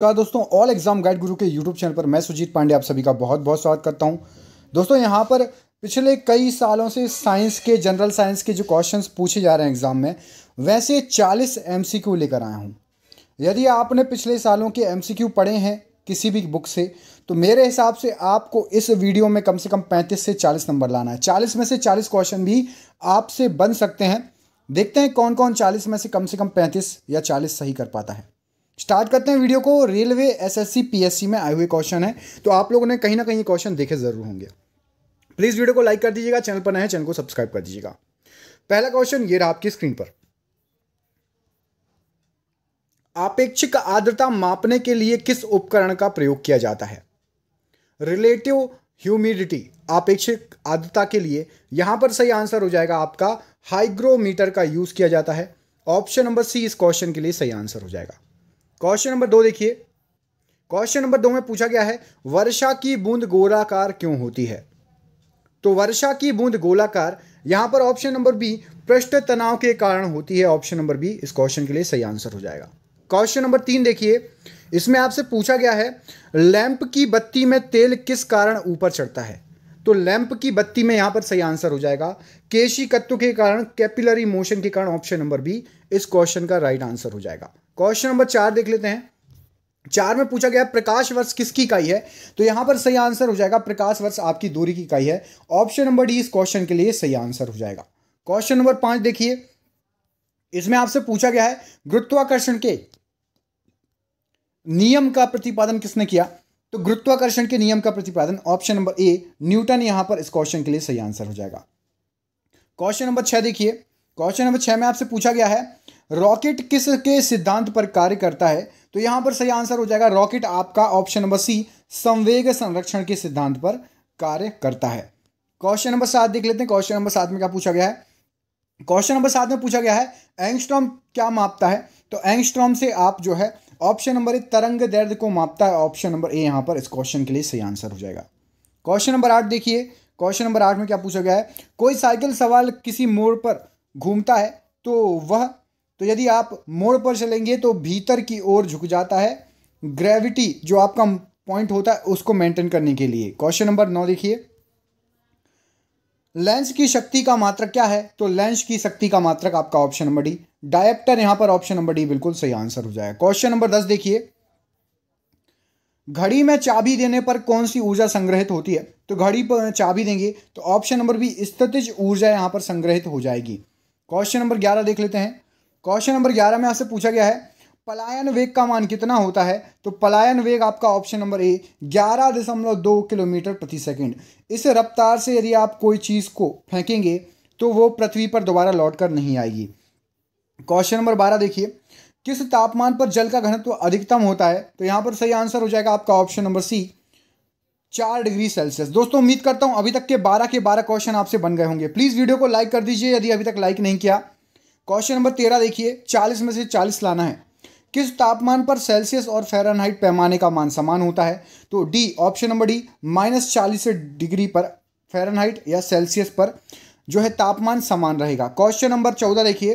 का तो दोस्तों ऑल एग्जाम गाइड गुरु के यूट्यूब चैनल पर मैं सुजीत पांडे आप सभी का बहुत बहुत स्वागत करता हूं दोस्तों यहां पर पिछले कई सालों से साइंस के जनरल साइंस के जो क्वेश्चंस पूछे जा रहे हैं एग्जाम में वैसे 40 एमसीक्यू लेकर आया हूं यदि आपने पिछले सालों के एमसीक्यू पढ़े हैं किसी भी बुक से तो मेरे हिसाब से आपको इस वीडियो में कम से कम पैंतीस से चालीस नंबर लाना है चालीस में से चालीस क्वेश्चन भी आपसे बन सकते हैं देखते हैं कौन कौन चालीस में से कम से कम पैंतीस या चालीस सही कर पाता है स्टार्ट करते हैं वीडियो को रेलवे एसएससी पीएससी में आए हुए क्वेश्चन है तो आप लोगों ने कहीं ना कहीं क्वेश्चन देखे ज़रूर होंगे प्लीज़ वीडियो को लाइक कर दीजिएगा चैनल पर नए चैनल को सब्सक्राइब कर दीजिएगा पहला क्वेश्चन ये रहा आपकी स्क्रीन पर आपेक्षिक आर्द्रता मापने के लिए किस उपकरण का प्रयोग किया जाता है रिलेटिव ह्यूमिडिटी आपेक्षिक आर्द्रता के लिए यहां पर सही आंसर हो जाएगा आपका हाइग्रोमीटर का यूज किया जाता है ऑप्शन नंबर सी इस क्वेश्चन के लिए सही आंसर हो जाएगा क्वेश्चन नंबर दो देखिए क्वेश्चन नंबर दो में पूछा गया है वर्षा की बूंद गोलाकार क्यों होती है तो वर्षा की बूंद गोलाकार यहां पर ऑप्शन नंबर बी पृष्ठ तनाव के कारण होती है ऑप्शन नंबर बी इस क्वेश्चन के लिए सही आंसर हो जाएगा क्वेश्चन नंबर तीन देखिए इसमें आपसे पूछा गया है लैंप की बत्ती में तेल किस कारण ऊपर चढ़ता है तो लैंप की बत्ती में यहां पर सही आंसर हो जाएगा केशी तत्व के कारण कैपिलरी मोशन के कारण ऑप्शन नंबर बी इस क्वेश्चन का राइट आंसर हो जाएगा क्वेश्चन नंबर चार देख लेते हैं चार में पूछा गया प्रकाश वर्ष किसकी इकाई है तो यहां पर सही आंसर हो जाएगा प्रकाश वर्ष आपकी दूरी की इकाई है ऑप्शन नंबर डी इस क्वेश्चन के लिए सही आंसर हो जाएगा क्वेश्चन नंबर पांच देखिए इसमें आपसे पूछा गया है गुरुत्वाकर्षण के नियम का प्रतिपादन किसने किया तो गुरुत्वाकर्षण के नियम का प्रतिपादन ऑप्शन नंबर ए न्यूटन यहां पर इस क्वेश्चन के लिए सही आंसर हो जाएगा क्वेश्चन नंबर छह देखिए क्वेश्चन नंबर छह में आपसे पूछा गया है रॉकेट किस के सिद्धांत पर कार्य करता है तो यहां पर सही आंसर हो जाएगा रॉकेट आपका ऑप्शन नंबर सी संवेग संरक्षण के सिद्धांत पर कार्य करता है क्वेश्चन नंबर सात देख लेते हैं क्वेश्चन नंबर सात में क्या पूछा गया है क्वेश्चन नंबर सात में पूछा गया है एंगस्ट्रॉम क्या मापता है तो एंगस्ट्रॉम से आप जो है ऑप्शन नंबर ए तरंग दर्द को मापता है ऑप्शन नंबर ए यहां पर इस क्वेश्चन के लिए सही आंसर हो जाएगा क्वेश्चन नंबर आठ देखिए क्वेश्चन नंबर आठ में क्या पूछा गया है कोई साइकिल सवाल किसी मोड़ पर घूमता है तो वह तो यदि आप मोड़ पर चलेंगे तो भीतर की ओर झुक जाता है ग्रेविटी जो आपका पॉइंट होता है उसको मेंटेन करने के लिए क्वेश्चन नंबर नौ देखिए लेंस की शक्ति का मात्रक क्या है तो लेंस की शक्ति का मात्रक आपका ऑप्शन नंबर डी डायप्टर यहां पर ऑप्शन नंबर डी बिल्कुल सही आंसर हो जाएगा क्वेश्चन नंबर दस देखिए घड़ी में चाबी देने पर कौन सी ऊर्जा संग्रहित होती है तो घड़ी पर चाबी देंगे तो ऑप्शन नंबर बी स्थितिज ऊर्जा यहां पर संग्रहित हो जाएगी क्वेश्चन नंबर ग्यारह देख लेते हैं क्वेश्चन नंबर ग्यारह में आपसे पूछा गया है पलायन वेग का मान कितना होता है तो पलायन वेग आपका ऑप्शन नंबर ए ग्यारह दशमलव दो किलोमीटर प्रति सेकंड इस रफ्तार से यदि आप कोई चीज़ को फेंकेंगे तो वो पृथ्वी पर दोबारा लौट कर नहीं आएगी क्वेश्चन नंबर बारह देखिए किस तापमान पर जल का घनत्व अधिकतम होता है तो यहाँ पर सही आंसर हो जाएगा आपका ऑप्शन नंबर सी चार डिग्री सेल्सियस दोस्तों उम्मीद करता हूँ अभी तक के बारह के बारह क्वेश्चन आपसे बन गए होंगे प्लीज़ वीडियो को लाइक कर दीजिए यदि अभी तक लाइक नहीं किया क्वेश्चन नंबर तेरह देखिए चालीस में से चालीस लाना है किस तापमान पर सेल्सियस और फेरनहाइट पैमाने का मान समान होता है तो D option number D minus चालीस डिग्री पर फेरनहाइट या सेल्सियस पर जो है तापमान समान रहेगा क्वेश्चन नंबर चौदह देखिए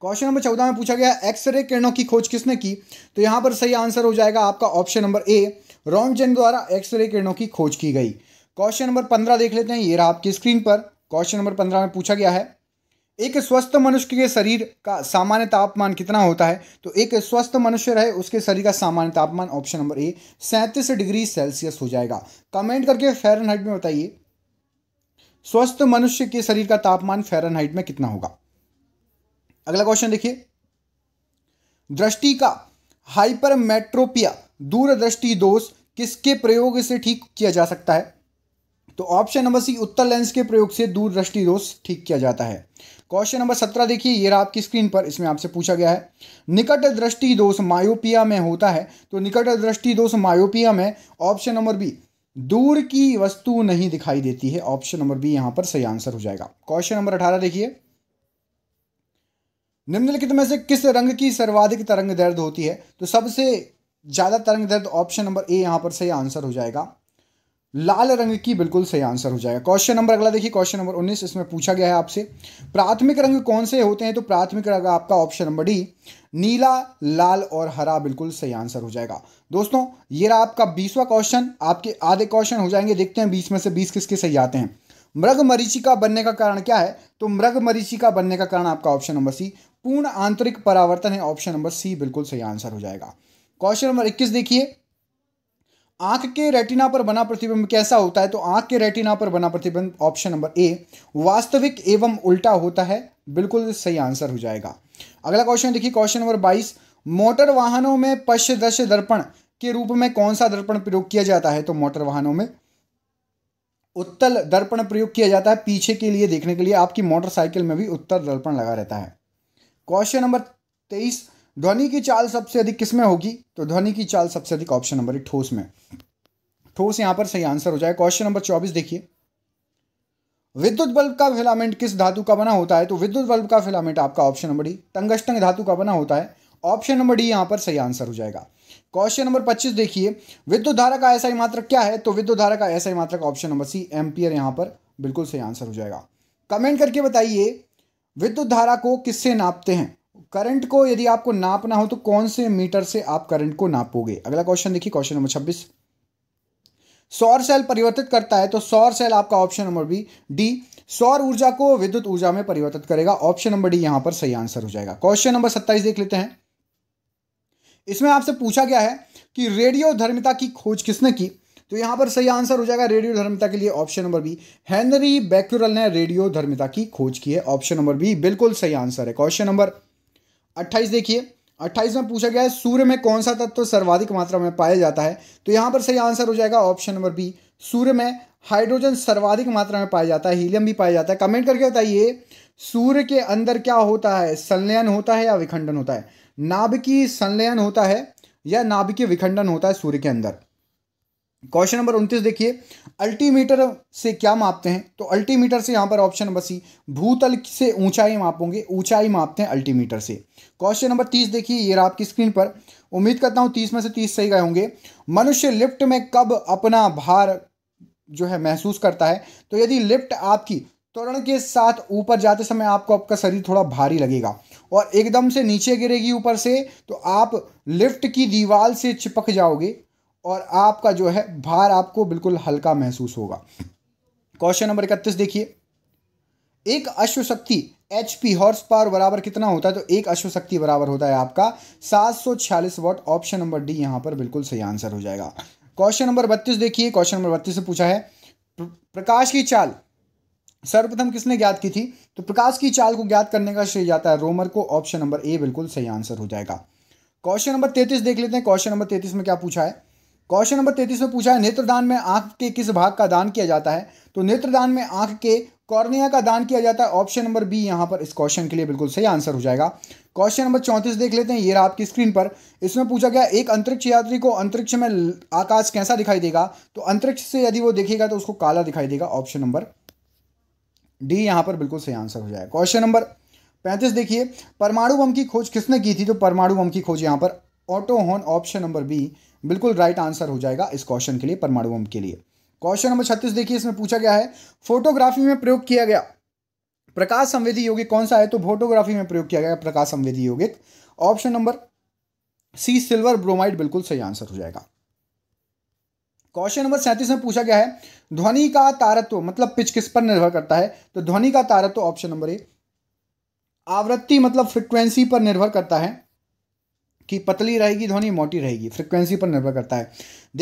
क्वेश्चन नंबर चौदह में पूछा गया एक्सरे किरणों की खोज किसने की तो यहां पर सही आंसर हो जाएगा आपका ऑप्शन नंबर ए रॉन्गजन द्वारा एक्सरे किरणों की खोज की गई क्वेश्चन नंबर पंद्रह देख लेते हैं ये रहा आपकी स्क्रीन पर क्वेश्चन नंबर पंद्रह में पूछा गया है एक स्वस्थ मनुष्य के शरीर का सामान्य तापमान कितना होता है तो एक स्वस्थ मनुष्य रहे उसके शरीर का सामान्य तापमान ऑप्शन नंबर ए सैंतीस डिग्री सेल्सियस हो जाएगा कमेंट करके फ़ारेनहाइट में बताइए स्वस्थ मनुष्य के शरीर का तापमान फ़ारेनहाइट में कितना होगा अगला क्वेश्चन देखिए दृष्टि का हाइपरमेट्रोपिया दूरदृष्टि दोष किसके प्रयोग से ठीक किया जा सकता है तो ऑप्शन नंबर सी उत्तर लेंस के प्रयोग से दूरदृष्टि दोष ठीक किया जाता है क्वेश्चन नंबर सत्रह देखिए ये रहा आपकी स्क्रीन पर इसमें आपसे पूछा गया है निकट दृष्टि दोष मायोपिया में होता है तो निकट दृष्टि दोष मायोपिया में ऑप्शन नंबर बी दूर की वस्तु नहीं दिखाई देती है ऑप्शन नंबर बी यहां पर सही आंसर हो जाएगा क्वेश्चन नंबर अठारह देखिए निम्नलिखित में से किस रंग की सर्वाधिक तरंग दर्द होती है तो सबसे ज़्यादा तरंग दर्द ऑप्शन नंबर ए यहां पर सही आंसर हो जाएगा लाल रंग की बिल्कुल सही आंसर हो जाएगा क्वेश्चन नंबर अगला देखिए क्वेश्चन नंबर 19 इसमें पूछा गया है आपसे प्राथमिक रंग कौन से होते हैं तो प्राथमिक रंग आपका ऑप्शन नंबर डी नीला लाल और हरा बिल्कुल सही आंसर हो जाएगा दोस्तों ये रहा आपका बीसवा क्वेश्चन आपके आधे क्वेश्चन हो जाएंगे देखते हैं बीस में से बीस किसके सही आते हैं मृग मरीचिका बनने का कारण क्या है तो मृग मरीचिका बनने का कारण आपका ऑप्शन नंबर सी पूर्ण आंतरिक परावर्तन है ऑप्शन नंबर सी बिल्कुल सही आंसर हो जाएगा क्वेश्चन नंबर इक्कीस देखिए आंख के रेटिना पर बना प्रतिबिंब कैसा होता है तो आंख के रेटिना पर बना प्रतिबिंब ऑप्शन नंबर ए वास्तविक एवं उल्टा होता है बिल्कुल सही आंसर हो जाएगा अगला क्वेश्चन देखिए क्वेश्चन नंबर बाईस मोटर वाहनों में पश्चदश दर्पण के रूप में कौन सा दर्पण प्रयोग किया जाता है तो मोटर वाहनों में उत्तल दर्पण प्रयोग किया जाता है पीछे के लिए देखने के लिए आपकी मोटरसाइकिल में भी उत्तर दर्पण लगा रहता है क्वेश्चन नंबर तेईस ध्वनि की चाल सबसे अधिक किस में होगी तो ध्वनि की चाल सबसे अधिक ऑप्शन नंबर एक ठोस में ठोस यहां पर सही आंसर हो जाए क्वेश्चन नंबर चौबीस देखिए विद्युत बल्ब का फिलामेंट किस धातु का बना होता है तो विद्युत बल्ब का फिलामेंट आपका ऑप्शन नंबर डी टंगस्टंग धातु का बना होता है ऑप्शन नंबर डी यहां पर सही आंसर हो जाएगा क्वेश्चन नंबर पच्चीस देखिए विद्युत धारा का ऐसा ही मात्र क्या है तो विद्युत धारा का ऐसा ही मात्र ऑप्शन नंबर सी एम्पियर यहां पर बिल्कुल सही आंसर हो जाएगा कमेंट करके बताइए विद्युत धारा को किससे नापते हैं करंट को यदि आपको नापना हो तो कौन से मीटर से आप करंट को नापोगे अगला क्वेश्चन देखिए क्वेश्चन नंबर छब्बीस सौर सेल परिवर्तित करता है तो सौर सेल आपका ऑप्शन नंबर बी डी सौर ऊर्जा को विद्युत ऊर्जा में परिवर्तित करेगा ऑप्शन नंबर डी यहां पर सही आंसर हो जाएगा क्वेश्चन नंबर सत्ताईस देख लेते हैं इसमें आपसे पूछा गया है कि रेडियो धर्मिता की खोज किसने की तो यहां पर सही आंसर हो जाएगा रेडियो धर्मिता के लिए option number B Henri Becquerel ने रेडियो धर्मिता की खोज की है ऑप्शन नंबर बी बिल्कुल सही आंसर है क्वेश्चन नंबर अट्ठाईस देखिए अट्ठाईस में पूछा गया है सूर्य में कौन सा तत्व तो सर्वाधिक मात्रा में पाया जाता है तो यहाँ पर सही आंसर हो जाएगा ऑप्शन नंबर बी सूर्य में हाइड्रोजन सर्वाधिक मात्रा में पाया जाता है हीलियम भी पाया जाता है कमेंट करके बताइए सूर्य के अंदर क्या होता है संलयन होता है या विखंडन होता है नाभिकीय संलयन होता है या नाभिकीय विखंडन होता है सूर्य के अंदर क्वेश्चन नंबर उनतीस देखिए अल्टीमीटर से क्या मापते हैं तो अल्टीमीटर से यहां पर ऑप्शन नंबर सी भूतल से ऊंचाई मापोगे ऊंचाई मापते हैं अल्टीमीटर से क्वेश्चन नंबर तीस देखिए ये रहा आपकी स्क्रीन पर उम्मीद करता हूं तीस में से तीस सही गए होंगे मनुष्य लिफ्ट में कब अपना भार जो है महसूस करता है तो यदि लिफ्ट आपकी त्वरण के साथ ऊपर जाते समय आपको आपका शरीर थोड़ा भारी लगेगा और एकदम से नीचे गिरेगी ऊपर से तो आप लिफ्ट की दीवार से चिपक जाओगे और आपका जो है भार आपको बिल्कुल हल्का महसूस होगा क्वेश्चन नंबर इकतीस देखिए एक अश्वशक्ति एच पी हॉर्स पावर बराबर कितना होता है तो एक अश्वशक्ति बराबर होता है आपका सात सौ छियालीस वॉट ऑप्शन नंबर डी यहां पर बिल्कुल सही आंसर हो जाएगा क्वेश्चन नंबर बत्तीस देखिए क्वेश्चन नंबर बत्तीस से पूछा है प्रकाश की चाल सर्वप्रथम किसने ज्ञात की थी तो प्रकाश की चाल को ज्ञात करने का श्रेय जाता है रोमर को ऑप्शन नंबर ए बिल्कुल सही आंसर हो जाएगा क्वेश्चन नंबर तैतीस देख लेते हैं क्वेश्चन नंबर तैतीस में क्या पूछा है क्वेश्चन नंबर तैतीस में पूछा है नेत्रदान में आंख के किस भाग का दान किया जाता है तो नेत्रदान में आंख के कॉर्निया का दान किया जाता है ऑप्शन नंबर बी यहाँ पर इस क्वेश्चन के लिए बिल्कुल सही आंसर हो जाएगा क्वेश्चन नंबर चौंतीस देख लेते हैं ये रहा आपकी स्क्रीन पर इसमें पूछा गया एक अंतरिक्ष यात्री को अंतरिक्ष में आकाश कैसा दिखाई देगा तो अंतरिक्ष से यदि वो देखेगा तो उसको काला दिखाई देगा ऑप्शन नंबर डी यहां पर बिल्कुल सही आंसर हो जाएगा क्वेश्चन नंबर पैंतीस देखिए परमाणु बम की खोज किसने की थी तो परमाणु बम की खोज यहां पर Otto Hahn option number B बिल्कुल राइट आंसर हो जाएगा इस क्वेश्चन के लिए परमाणु बम के लिए क्वेश्चन नंबर छत्तीस देखिए इसमें पूछा गया है फोटोग्राफी में प्रयोग किया गया प्रकाश संवेदी योगिक कौन सा है तो फोटोग्राफी में प्रयोग किया गया प्रकाश संवेदी योगिक option number C silver bromide बिल्कुल सही आंसर हो जाएगा क्वेश्चन नंबर सैंतीस में पूछा गया है ध्वनि का तारत्व मतलब पिच किस पर निर्भर करता है तो ध्वनि का तारत्व ऑप्शन नंबर ए आवृत्ति मतलब फ्रिक्वेंसी पर निर्भर करता है कि पतली रहेगी ध्वनि मोटी रहेगी फ्रिक्वेंसी पर निर्भर करता है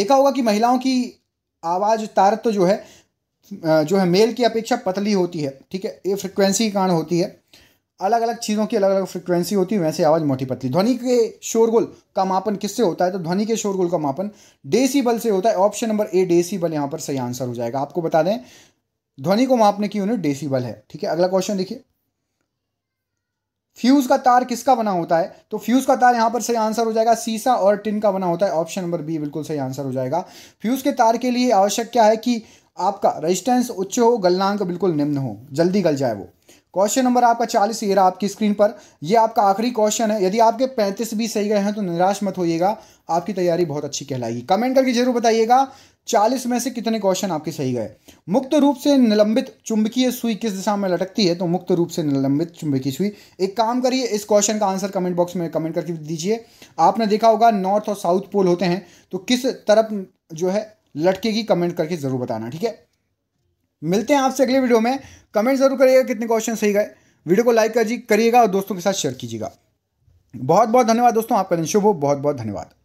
देखा होगा कि महिलाओं की आवाज़ तारत्व तो जो है जो है मेल की अपेक्षा पतली होती है ठीक है ये फ्रिक्वेंसी के कारण होती है अलग अलग चीज़ों की अलग अलग फ्रिक्वेंसी होती है वैसे आवाज़ मोटी पतली ध्वनि के शोरगुल का मापन किससे होता है तो ध्वनि के शोरगुल का मापन डेसी बल से होता है ऑप्शन नंबर ए डेसी बल यहाँ पर सही आंसर हो जाएगा आपको बता दें ध्वनि को मापने की यूनिट बल है ठीक है अगला क्वेश्चन देखिए फ्यूज का तार किसका बना होता है तो फ्यूज का तार यहां पर सही आंसर हो जाएगा सीसा और टिन का बना होता है ऑप्शन नंबर बी बिल्कुल सही आंसर हो जाएगा फ्यूज के तार के लिए आवश्यक क्या है कि आपका रेजिस्टेंस उच्च हो गलनांक बिल्कुल निम्न हो जल्दी गल जाए वो क्वेश्चन नंबर आपका चालीस ये रहा आपकी स्क्रीन पर ये आपका आखिरी क्वेश्चन है यदि आपके पैंतीस भी सही गए हैं तो निराश मत होइएगा आपकी तैयारी बहुत अच्छी कहलाएगी कमेंट करके जरूर बताइएगा चालीस में से कितने क्वेश्चन आपके सही गए मुक्त रूप से निलंबित चुंबकीय सुई किस दिशा में लटकती है तो मुक्त रूप से निलंबित चुंबकीय सुई एक काम करिए इस क्वेश्चन का आंसर कमेंट बॉक्स में कमेंट करके दीजिए आपने देखा होगा नॉर्थ और साउथ पोल होते हैं तो किस तरफ जो है लटकेगी कमेंट करके ज़रूर बताना ठीक है मिलते हैं आपसे अगले वीडियो में कमेंट ज़रूर करिएगा कितने क्वेश्चन सही गए वीडियो को लाइक करिएगा और दोस्तों के साथ शेयर कीजिएगा बहुत बहुत धन्यवाद दोस्तों आपका दिन शुभ हो बहुत बहुत धन्यवाद